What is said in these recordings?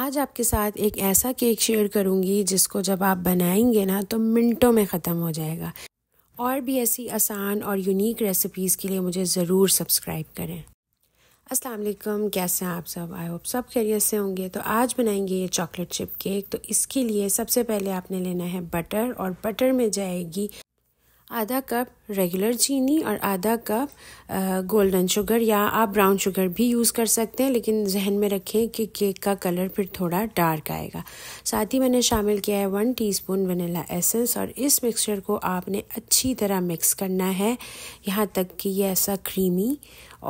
आज आपके साथ एक ऐसा केक शेयर करूँगी जिसको जब आप बनाएंगे ना तो मिनटों में ख़त्म हो जाएगा और भी ऐसी आसान और यूनिक रेसिपीज़ के लिए मुझे ज़रूर सब्सक्राइब करें अस्सलाम वालेकुम कैसे हैं आप सब आई होप सब खैरियत से होंगे तो आज बनाएंगे ये चॉकलेट चिप केक तो इसके लिए सबसे पहले आपने लेना है बटर और बटर में जाएगी आधा कप रेगुलर चीनी और आधा कप गोल्डन शुगर या आप ब्राउन शुगर भी यूज़ कर सकते हैं लेकिन जहन में रखें कि केक का कलर फिर थोड़ा डार्क आएगा साथ ही मैंने शामिल किया है वन टीस्पून वनीला एसेंस और इस मिक्सचर को आपने अच्छी तरह मिक्स करना है यहाँ तक कि ये ऐसा क्रीमी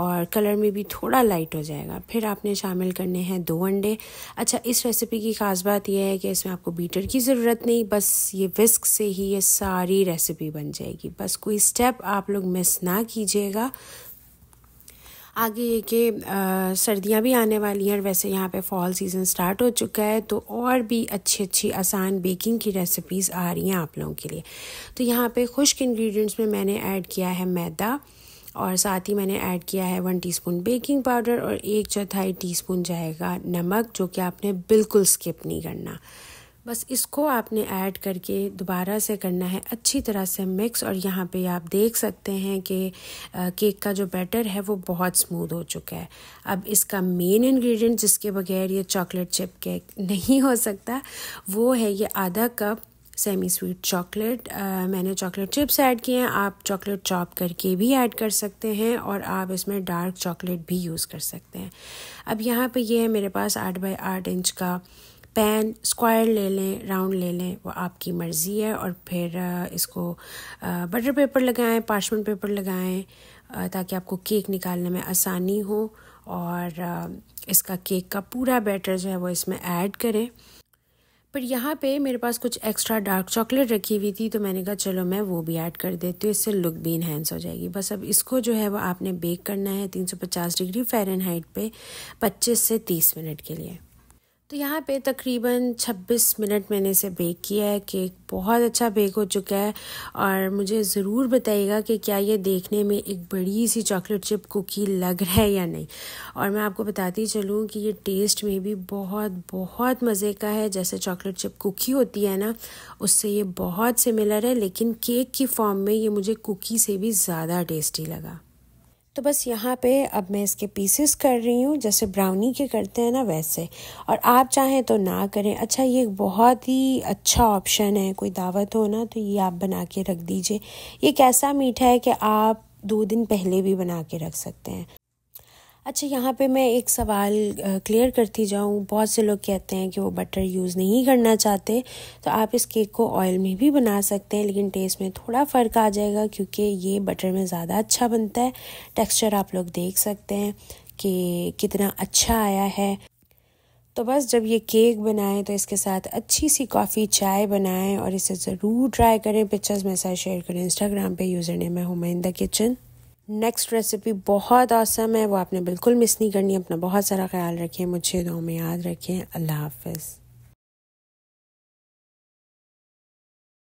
और कलर में भी थोड़ा लाइट हो जाएगा फिर आपने शामिल करने हैं दो अंडे अच्छा इस रेसिपी की ख़ास बात यह है कि इसमें आपको बीटर की ज़रूरत नहीं बस ये विस्क से ही ये सारी रेसिपी बन जाएगी जाएगी बस कोई स्टेप आप लोग मिस ना कीजिएगा आगे ये कि सर्दियाँ भी आने वाली हैं और वैसे यहाँ पे फॉल सीज़न स्टार्ट हो चुका है तो और भी अच्छी अच्छी आसान बेकिंग की रेसिपीज़ आ रही हैं आप लोगों के लिए तो यहाँ पे खुश्क इंग्रेडिएंट्स में मैंने ऐड किया है मैदा और साथ ही मैंने ऐड किया है वन टीस्पून बेकिंग पाउडर और एक चौथाई टी जाएगा नमक जो कि आपने बिल्कुल स्किप नहीं करना बस इसको आपने ऐड करके दोबारा से करना है अच्छी तरह से मिक्स और यहाँ पे आप देख सकते हैं कि केक का जो बैटर है वो बहुत स्मूथ हो चुका है अब इसका मेन इंग्रेडिएंट जिसके बगैर ये चॉकलेट चिप केक नहीं हो सकता वो है ये आधा कप सेमी स्वीट चॉकलेट मैंने चॉकलेट चिप्स ऐड किए हैं आप चॉकलेट चॉप करके भी ऐड कर सकते हैं और आप इसमें डार्क चॉकलेट भी यूज़ कर सकते हैं अब यहाँ पे ये है मेरे पास आठ बाई आठ इंच का पैन स्क्वायर ले लें राउंड ले लें वो आपकी मर्ज़ी है और फिर इसको बटर पेपर लगाएं पार्चमेंट पेपर लगाएं ताकि आपको केक निकालने में आसानी हो और इसका केक का पूरा बैटर जो है वो इसमें ऐड करें पर यहाँ पे मेरे पास कुछ एक्स्ट्रा डार्क चॉकलेट रखी हुई थी तो मैंने कहा चलो मैं वो भी ऐड कर देती हूँ इससे लुक भी इन्हेंस हो जाएगी बस अब इसको जो है वो आपने बेक करना है 350 डिग्री फ़ारेनहाइट पे 25 से 30 मिनट के लिए तो यहाँ पे तकरीबन 26 मिनट मैंने इसे बेक किया है केक बहुत अच्छा बेक हो चुका है और मुझे ज़रूर बताइएगा कि क्या ये देखने में एक बड़ी सी चॉकलेट चिप कुकी लग रहा है या नहीं और मैं आपको बताती चलूँ कि ये टेस्ट में भी बहुत बहुत मज़े का है जैसे चॉकलेट चिप कुकी होती है ना उससे ये बहुत सिमिलर है लेकिन केक की फॉर्म में ये मुझे कुकी से भी ज़्यादा टेस्टी लगा तो बस यहाँ पे अब मैं इसके पीसेस कर रही हूँ जैसे ब्राउनी के करते हैं ना वैसे और आप चाहें तो ना करें अच्छा ये बहुत ही अच्छा ऑप्शन है कोई दावत हो ना तो ये आप बना के रख दीजिए ये कैसा मीठा है कि आप दो दिन पहले भी बना के रख सकते हैं अच्छा यहाँ पे मैं एक सवाल क्लियर करती जाऊँ बहुत से लोग कहते हैं कि वो बटर यूज़ नहीं करना चाहते तो आप इस केक को ऑयल में भी बना सकते हैं लेकिन टेस्ट में थोड़ा फ़र्क आ जाएगा क्योंकि ये बटर में ज़्यादा अच्छा बनता है टेक्सचर आप लोग देख सकते हैं कि कितना अच्छा आया है तो बस जब ये केक बनाएं तो इसके साथ अच्छी सी कॉफ़ी चाय बनाएं और इसे ज़रूर ट्राई करें पिक्चर्स मेरे साथ शेयर करें इंस्टाग्राम पे यूज़र नेम है हुमाइंदा किचन नेक्स्ट रेसिपी बहुत आसम है वो आपने बिल्कुल मिस नहीं करनी अपना बहुत सारा ख्याल रखें मुझे दो में याद रखें अल्लाह हाफिज़